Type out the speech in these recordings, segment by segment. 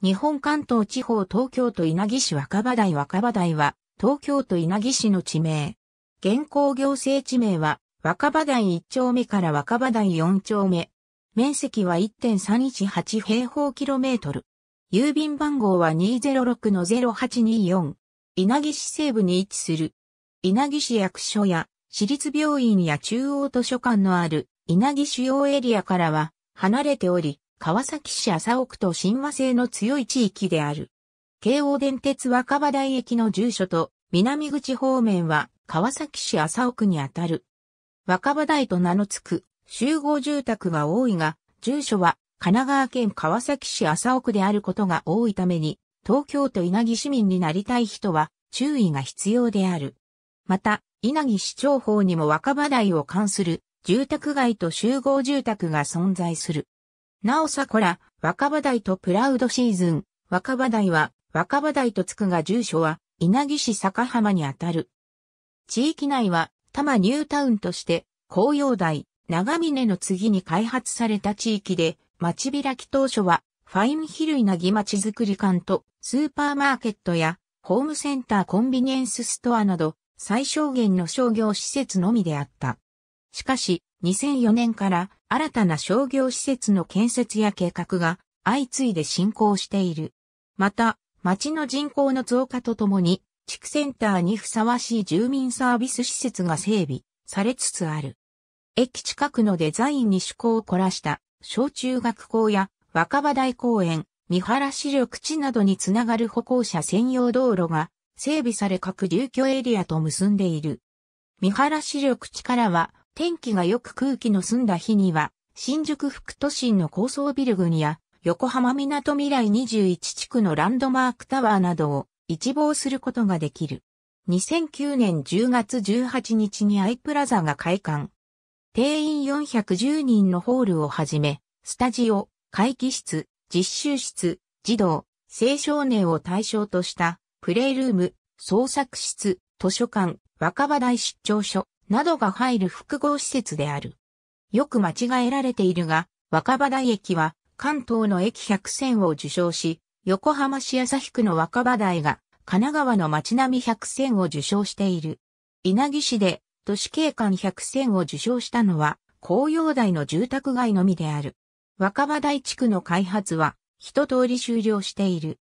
日本関東地方東京都稲城市若葉台若葉台は、東京都稲城市の地名。現行行政地名は、若葉台1丁目から若葉台4丁目。面積は1.318平方キロメートル。郵便番号は206-0824。稲城市西部に位置する。稲城市役所や、市立病院や中央図書館のある稲城主要エリアからは離れており、川崎市麻生区と親和性の強い地域である。京王電鉄若葉台駅の住所と南口方面は川崎市麻生区にあたる。若葉台と名の付く集合住宅が多いが、住所は神奈川県川崎市麻生区であることが多いために、東京都稲城市民になりたい人は注意が必要である。また、稲城市長法にも若葉台を関する住宅街と集合住宅が存在する。なおさこら、若葉台とプラウドシーズン、若葉台は、若葉台とつくが住所は、稲城市坂浜にあたる。地域内は、多摩ニュータウンとして、紅葉台、長峰の次に開発された地域で、町開き当初は、ファインヒル稲城町づくり館と、スーパーマーケットや、ホームセンターコンビニエンスストアなど、最小限の商業施設のみであった。しかし、2004年から新たな商業施設の建設や計画が相次いで進行している。また、町の人口の増加とともに、地区センターにふさわしい住民サービス施設が整備されつつある。駅近くのデザインに趣向を凝らした小中学校や若葉台公園、三原市緑地などにつながる歩行者専用道路が整備され各住居エリアと結んでいる。三原市緑地からは天気が良く空気の澄んだ日には、新宿副都心の高層ビル群や、横浜港未来21地区のランドマークタワーなどを一望することができる。2009年10月18日にアイプラザが開館。定員410人のホールをはじめ、スタジオ、会議室、実習室、児童、青少年を対象とした、プレイルーム、創作室、図書館、若葉台出張所、などが入る複合施設である。よく間違えられているが、若葉台駅は関東の駅100選を受賞し、横浜市日区の若葉台が神奈川の街並み100選を受賞している。稲城市で都市景観100選を受賞したのは紅葉台の住宅街のみである。若葉台地区の開発は一通り終了している。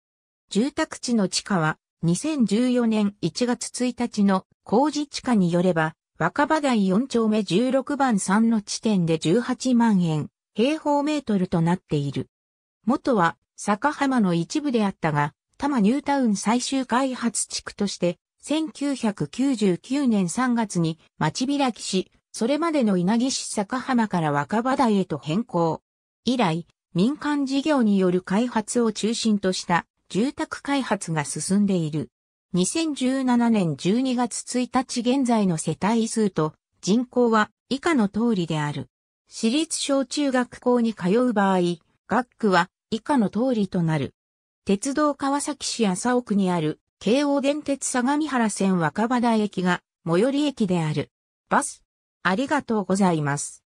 住宅地の地価は2014年1月1日の工事地価によれば若葉台4丁目16番3の地点で18万円、平方メートルとなっている。元は、坂浜の一部であったが、多摩ニュータウン最終開発地区として、1999年3月に町開きし、それまでの稲城市坂浜から若葉台へと変更。以来、民間事業による開発を中心とした住宅開発が進んでいる。2017年12月1日現在の世帯数と人口は以下の通りである。私立小中学校に通う場合、学区は以下の通りとなる。鉄道川崎市麻生区にある京王電鉄相模原線若葉台駅が最寄り駅である。バス、ありがとうございます。